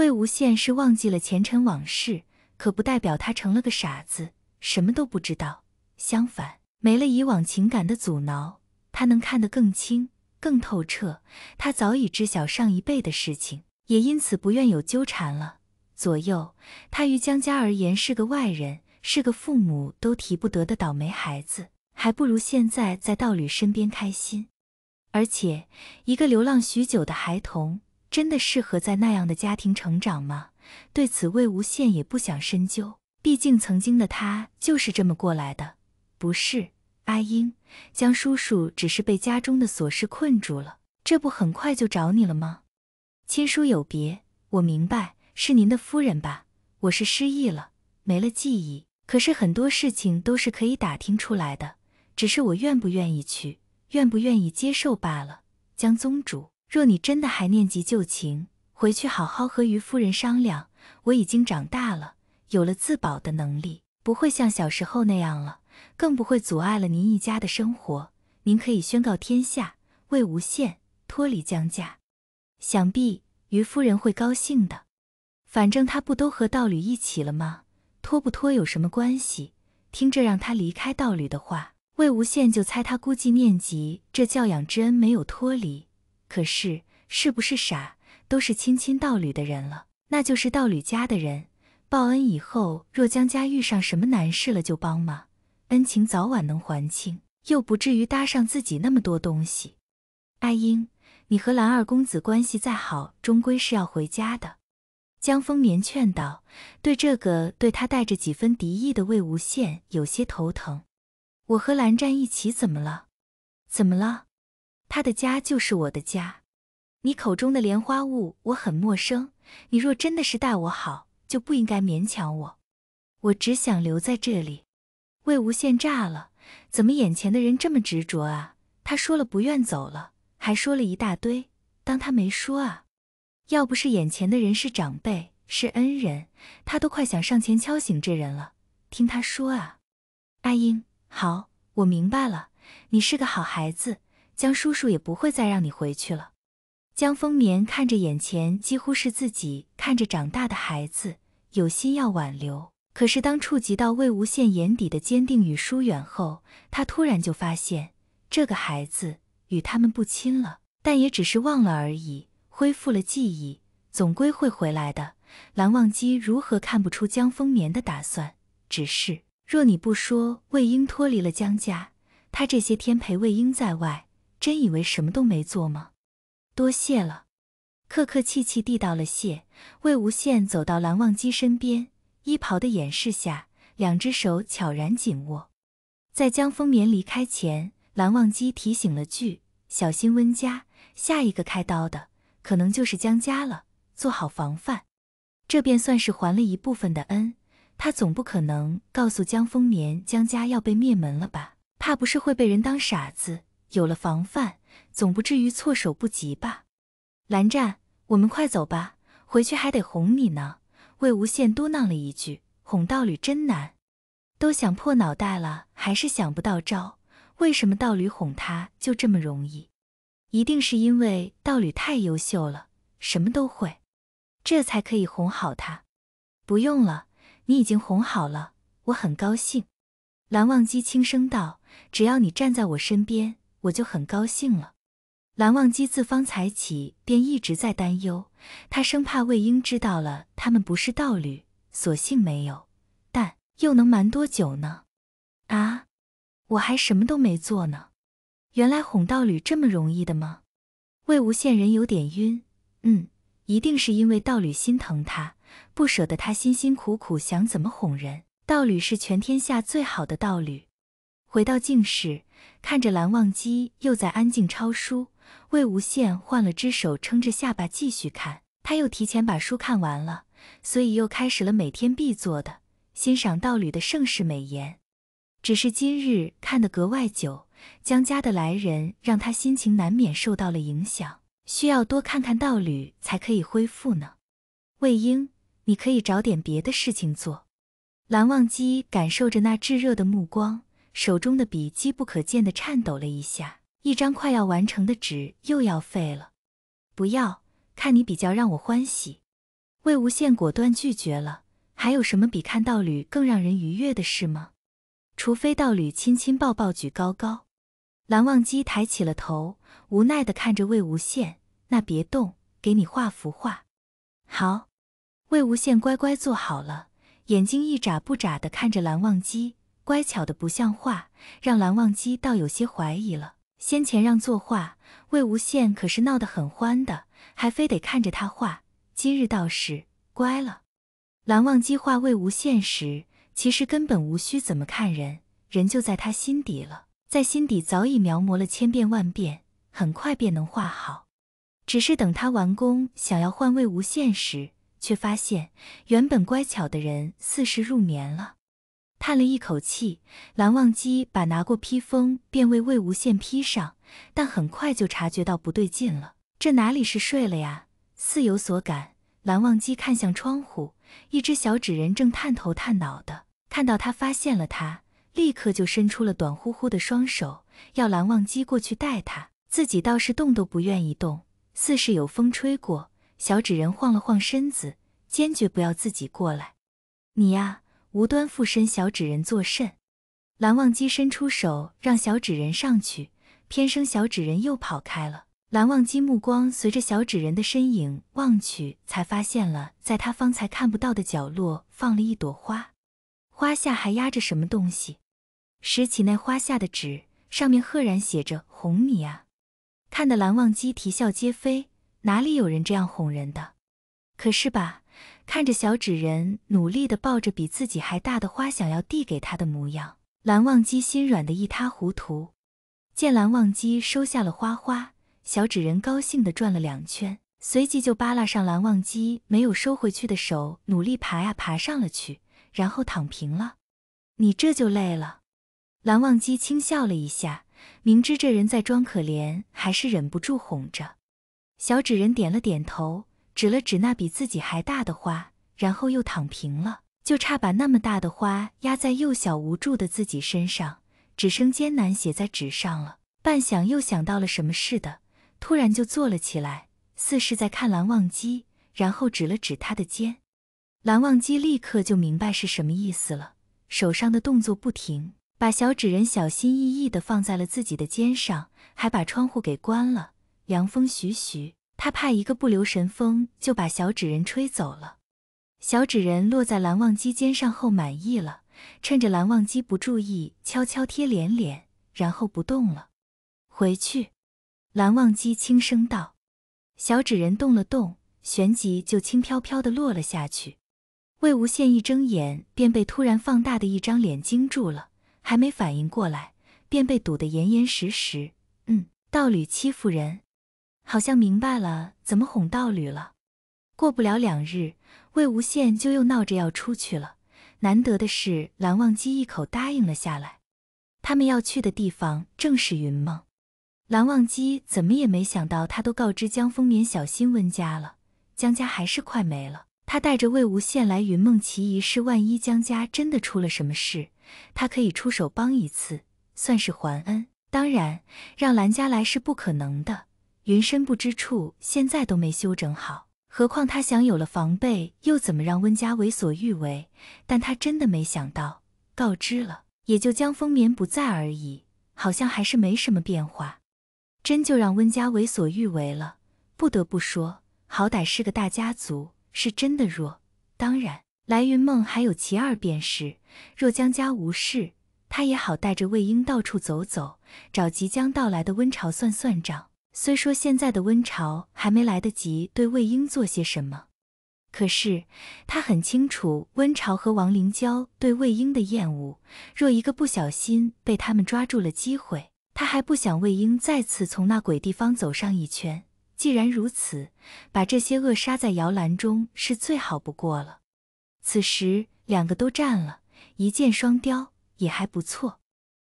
魏无羡是忘记了前尘往事，可不代表他成了个傻子，什么都不知道。相反，没了以往情感的阻挠，他能看得更清、更透彻。他早已知晓上一辈的事情，也因此不愿有纠缠了。左右，他于江家而言是个外人，是个父母都提不得的倒霉孩子，还不如现在在道侣身边开心。而且，一个流浪许久的孩童。真的适合在那样的家庭成长吗？对此，魏无羡也不想深究，毕竟曾经的他就是这么过来的。不是阿英，江叔叔只是被家中的琐事困住了，这不很快就找你了吗？亲疏有别，我明白，是您的夫人吧？我是失忆了，没了记忆，可是很多事情都是可以打听出来的，只是我愿不愿意去，愿不愿意接受罢了。江宗主。若你真的还念及旧情，回去好好和虞夫人商量。我已经长大了，有了自保的能力，不会像小时候那样了，更不会阻碍了您一家的生活。您可以宣告天下，魏无羡脱离江家，想必虞夫人会高兴的。反正他不都和道侣一起了吗？脱不脱有什么关系？听着让他离开道侣的话，魏无羡就猜他估计念及这教养之恩，没有脱离。可是，是不是傻？都是亲亲道侣的人了，那就是道侣家的人。报恩以后，若江家遇上什么难事了，就帮忙，恩情早晚能还清，又不至于搭上自己那么多东西。阿英，你和蓝二公子关系再好，终归是要回家的。江丰年劝道，对这个对他带着几分敌意的魏无羡有些头疼。我和蓝湛一起，怎么了？怎么了？他的家就是我的家。你口中的莲花坞我很陌生。你若真的是待我好，就不应该勉强我。我只想留在这里。魏无羡炸了，怎么眼前的人这么执着啊？他说了不愿走了，还说了一大堆，当他没说啊？要不是眼前的人是长辈，是恩人，他都快想上前敲醒这人了。听他说啊，阿英，好，我明白了。你是个好孩子。江叔叔也不会再让你回去了。江丰年看着眼前几乎是自己看着长大的孩子，有心要挽留，可是当触及到魏无羡眼底的坚定与疏远后，他突然就发现这个孩子与他们不亲了。但也只是忘了而已，恢复了记忆，总归会回来的。蓝忘机如何看不出江丰年的打算？只是若你不说，魏婴脱离了江家，他这些天陪魏婴在外。真以为什么都没做吗？多谢了，客客气气地道了谢。魏无羡走到蓝忘机身边，衣袍的掩饰下，两只手悄然紧握。在江风眠离开前，蓝忘机提醒了句：“小心温家，下一个开刀的可能就是江家了，做好防范。”这便算是还了一部分的恩。他总不可能告诉江风眠江家要被灭门了吧？怕不是会被人当傻子。有了防范，总不至于措手不及吧？蓝湛，我们快走吧，回去还得哄你呢。魏无羡嘟囔了一句：“哄道侣真难，都想破脑袋了，还是想不到招。为什么道侣哄他就这么容易？一定是因为道侣太优秀了，什么都会，这才可以哄好他。”不用了，你已经哄好了，我很高兴。蓝忘机轻声道：“只要你站在我身边。”我就很高兴了。蓝忘机自方才起便一直在担忧，他生怕魏婴知道了他们不是道侣，索性没有，但又能瞒多久呢？啊，我还什么都没做呢，原来哄道侣这么容易的吗？魏无羡人有点晕，嗯，一定是因为道侣心疼他，不舍得他辛辛苦苦想怎么哄人。道侣是全天下最好的道侣。回到静室。看着蓝忘机又在安静抄书，魏无羡换了只手撑着下巴继续看，他又提前把书看完了，所以又开始了每天必做的欣赏道侣的盛世美颜。只是今日看得格外久，江家的来人让他心情难免受到了影响，需要多看看道侣才可以恢复呢。魏婴，你可以找点别的事情做。蓝忘机感受着那炙热的目光。手中的笔机不可见的颤抖了一下，一张快要完成的纸又要废了。不要，看你比较让我欢喜。魏无羡果断拒绝了。还有什么比看道侣更让人愉悦的事吗？除非道侣亲亲抱抱举高高。蓝忘机抬起了头，无奈的看着魏无羡。那别动，给你画幅画。好。魏无羡乖乖坐好了，眼睛一眨不眨的看着蓝忘机。乖巧的不像话，让蓝忘机倒有些怀疑了。先前让作画，魏无羡可是闹得很欢的，还非得看着他画。今日倒是乖了。蓝忘机画魏无羡时，其实根本无需怎么看人，人就在他心底了，在心底早已描摹了千遍万遍，很快便能画好。只是等他完工，想要换魏无羡时，却发现原本乖巧的人似是入眠了。叹了一口气，蓝忘机把拿过披风便为魏无羡披上，但很快就察觉到不对劲了。这哪里是睡了呀？似有所感，蓝忘机看向窗户，一只小纸人正探头探脑的。看到他发现了他，立刻就伸出了短乎乎的双手，要蓝忘机过去带他。自己倒是动都不愿意动，似是有风吹过，小纸人晃了晃身子，坚决不要自己过来。你呀。无端附身小纸人作甚？蓝忘机伸出手让小纸人上去，偏生小纸人又跑开了。蓝忘机目光随着小纸人的身影望去，才发现了，在他方才看不到的角落放了一朵花，花下还压着什么东西。拾起那花下的纸，上面赫然写着“哄你啊”。看得蓝忘机啼笑皆非，哪里有人这样哄人的？可是吧。看着小纸人努力地抱着比自己还大的花，想要递给他的模样，蓝忘机心软得一塌糊涂。见蓝忘机收下了花花，小纸人高兴地转了两圈，随即就扒拉上蓝忘机没有收回去的手，努力爬呀爬上了去，然后躺平了。你这就累了，蓝忘机轻笑了一下，明知这人在装可怜，还是忍不住哄着。小纸人点了点头。指了指那比自己还大的花，然后又躺平了，就差把那么大的花压在幼小无助的自己身上，只剩艰难写在纸上了。半晌，又想到了什么似的，突然就坐了起来，似是在看蓝忘机，然后指了指他的肩。蓝忘机立刻就明白是什么意思了，手上的动作不停，把小纸人小心翼翼地放在了自己的肩上，还把窗户给关了，凉风徐徐。他怕一个不留神，风就把小纸人吹走了。小纸人落在蓝忘机肩上后，满意了，趁着蓝忘机不注意，悄悄贴脸脸，然后不动了。回去，蓝忘机轻声道。小纸人动了动，旋即就轻飘飘的落了下去。魏无羡一睁眼，便被突然放大的一张脸惊住了，还没反应过来，便被堵得严严实实。嗯，道侣欺负人。好像明白了怎么哄道侣了。过不了两日，魏无羡就又闹着要出去了。难得的是蓝忘机一口答应了下来。他们要去的地方正是云梦。蓝忘机怎么也没想到，他都告知江风眠小心温家了，江家还是快没了。他带着魏无羡来云梦奇一试，万一江家真的出了什么事，他可以出手帮一次，算是还恩。当然，让蓝家来是不可能的。云深不知处，现在都没修整好，何况他想有了防备，又怎么让温家为所欲为？但他真的没想到，告知了，也就江风眠不在而已，好像还是没什么变化，真就让温家为所欲为了。不得不说，好歹是个大家族，是真的弱。当然，来云梦还有其二，便是若江家无事，他也好带着魏婴到处走走，找即将到来的温朝算算账。虽说现在的温晁还没来得及对魏婴做些什么，可是他很清楚温晁和王灵娇对魏婴的厌恶。若一个不小心被他们抓住了机会，他还不想魏婴再次从那鬼地方走上一圈。既然如此，把这些扼杀在摇篮中是最好不过了。此时两个都占了，一箭双雕也还不错。